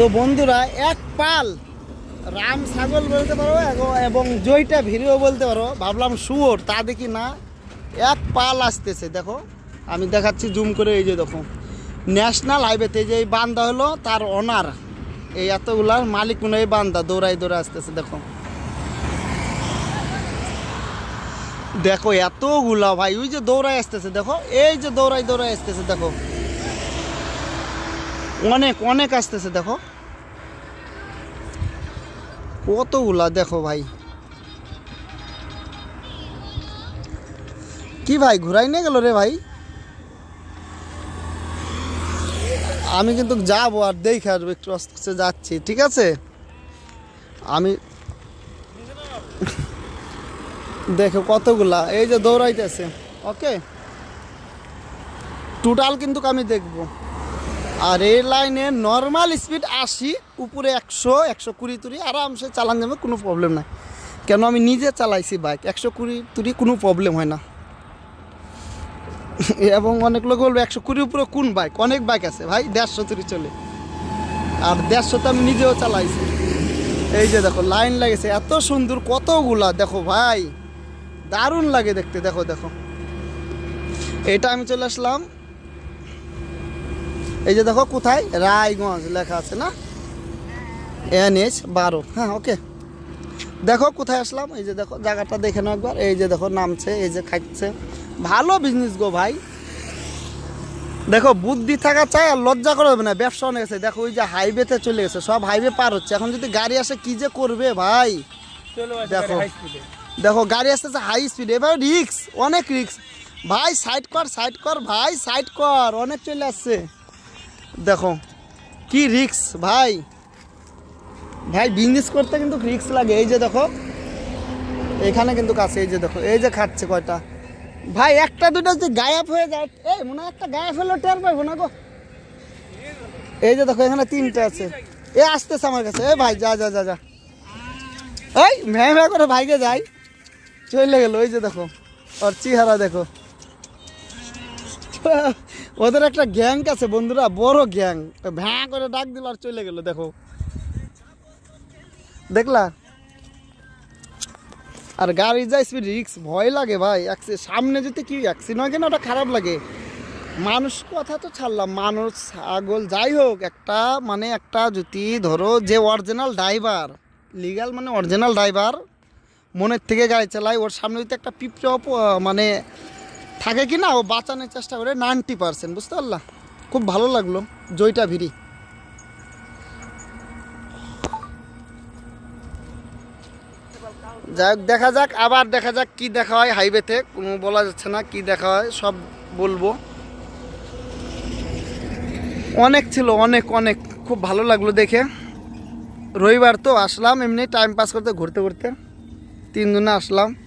তো বন্ধুরা এক পাল রাম ছাগল বলতে পারো এবং জয়টা ভিডিও বলতে পারো ভাবলাম শুয়োর তা দেখি না এক পাল আসতেছে দেখো আমি দেখাচ্ছি জুম করে এই যে দেখো ন্যাশনাল হাইওয়েতে যে এই বান্দা হলো তার অনার এই এতগুলার মালিক মনে এই বান্দা দৌড়াই দৌড়ে আসতেছে দেখো দেখো এতগুলা ভাই ওই যে দৌড়াই আসতেছে দেখো এই যে দৌড়াই দৌড়াই আসতেছে দেখো অনেক অনেক আসতেছে দেখো কতগুলা দেখো ভাই কি ভাই ঘুরাই নিয়ে গেল রে ভাই আমি কিন্তু যাব আর দেখে আসবো একটু আস্তে আস্তে যাচ্ছি ঠিক আছে আমি দেখো কতগুলা এই যে দৌড়াইতেছে ওকে টোটাল কিন্তু আমি দেখবো আর এই লাইনে নর্মাল স্পিড আশি উপরে একশো একশো কুড়ি তুড়ি আরামসে চালান যাবে কোনো প্রবলেম নাই কেন আমি নিজে চালাইছি বাইক একশো কুড়ি তুড়ি কোনো প্রবলেম হয় না এবং অনেক লোক বলবে একশো কুড়ির উপরে কোন বাইক অনেক বাইক আছে ভাই দেড়শো তুড়ি চলে আর দেড়শো তো আমি নিজেও চালাইছি এই যে দেখো লাইন লাগেছে এত সুন্দর কতগুলা দেখো ভাই দারুণ লাগে দেখতে দেখো দেখো এটা আমি চলে আসলাম এই যে দেখো কোথায় রায়গঞ্জ লেখা আছে না এন এইচ বারো হ্যাঁ ওকে দেখো কোথায় আসলাম এই যে দেখো জায়গাটা দেখে নাও একবার এই যে দেখো নামছে এই যে খাচ্ছে ভালো বিজনেস গো ভাই দেখো বুদ্ধি থাকা চাই আর লজ্জা করা হবে না ব্যবসা অনেক আছে দেখো ওই যে হাইওয়েতে চলে গেছে সব হাইওয়ে পার হচ্ছে এখন যদি গাড়ি আসে কি যে করবে ভাই দেখো দেখো গাড়ি আসতেছে হাই স্পিড এবার রিক্স অনেক রিক্স ভাই সাইড কর সাইড কর ভাই সাইড কর অনেক চলে আসছে দেখো কি রিক্স ভাই ভাই বিজনেস করতে কিন্তু রিক্স লাগে এই যে দেখো এখানে কিন্তু কাছে এই যে দেখো এই যে খাচ্ছে কয়টা ভাই একটা দুটো যদি গায়াব হয়ে যায় এই মনে হয় একটা গায়েব হলে টের পাইবো না গো এই যে দেখো এখানে তিনটে আছে এ আসতেছে আমার কাছে এ ভাই যা যা যা যা এই ভ্যাঁ ভ্যাঁ করে ভাইকে যাই চলে গেলো ওই যে দেখো ওর চেহারা দেখো ওদের একটা গ্যাং আছে বন্ধুরা বড় গ্যাং ভ্যাঁ করে ডাক দিল আর চলে গেল দেখো দেখলা আর গাড়ি যাই স্পিড রিক্স ভয় লাগে ভাই সামনে যেতে কি অ্যাক্সিডেন্ট হয় না ওটা খারাপ লাগে মানুষ কথা তো ছাড়লাম মানুষ ছাগল যাই হোক একটা মানে একটা যদি ধরো যে অরিজিনাল ড্রাইভার লিগাল মানে অরিজিনাল ড্রাইভার মনের থেকে গাড়ি চালায় ওর সামনে যদি একটা পিপচপ মানে থাকে কি না ও বাঁচানোর চেষ্টা করে নাইনটি পারসেন্ট বুঝতে পারলা খুব ভালো লাগলো জয়টা ভিড়ি হোক দেখা যাক আবার দেখা যাক কি দেখা হয় হাইওয়েতে কোনো বলা যাচ্ছে না কি দেখা হয় সব বলবো অনেক ছিল অনেক অনেক খুব ভালো লাগলো দেখে রবিবার তো আসলাম এমনি টাইম পাস করতে ঘুরতে ঘুরতে তিনজনে আসলাম